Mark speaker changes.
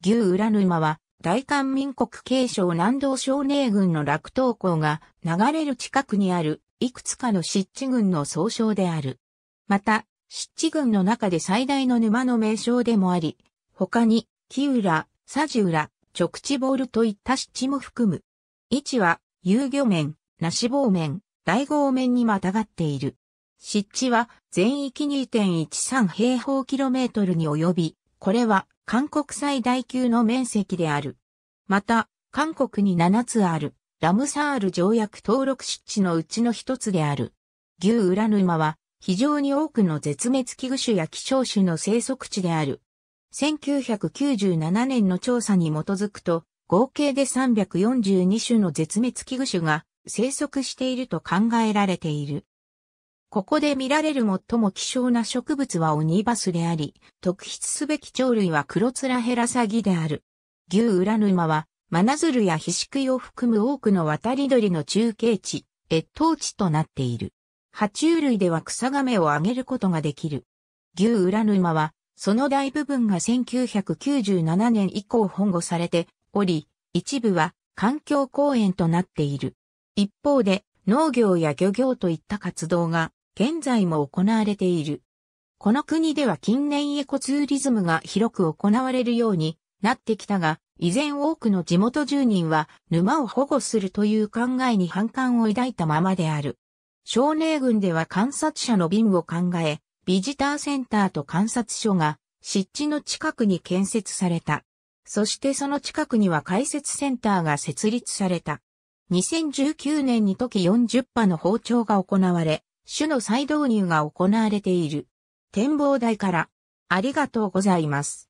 Speaker 1: 牛浦沼は、大韓民国継承南道少年軍の落東港が流れる近くにある、いくつかの湿地群の総称である。また、湿地群の中で最大の沼の名称でもあり、他に、木浦、佐治浦、直地ボールといった湿地も含む。位置は、遊漁面、梨棒面、大郷面にまたがっている。湿地は全域2.13平方キロメートルに及び、これは韓国最大級の面積である。また、韓国に7つあるラムサール条約登録湿地のうちの一つである。牛浦沼は非常に多くの絶滅危惧種や希少種の生息地である。1997年の調査に基づくと、合計で342種の絶滅危惧種が生息していると考えられている。ここで見られる最も希少な植物はオニバスであり、特筆すべき鳥類はクロツラヘラサギである。牛ウラヌマは、マナズルやヒシクイを含む多くの渡り鳥の中継地、越冬地となっている。爬虫類では草亀をあげることができる。牛ウラヌマは、その大部分が1997年以降保護されており、一部は環境公園となっている。一方で、農業や漁業といった活動が現在も行われている。この国では近年エコツーリズムが広く行われるようになってきたが、依然多くの地元住人は沼を保護するという考えに反感を抱いたままである。少年軍では観察者の便を考え、ビジターセンターと観察所が湿地の近くに建設された。そしてその近くには開設センターが設立された。2019年に時40羽の包丁が行われ、種の再導入が行われている。展望台から、ありがとうございます。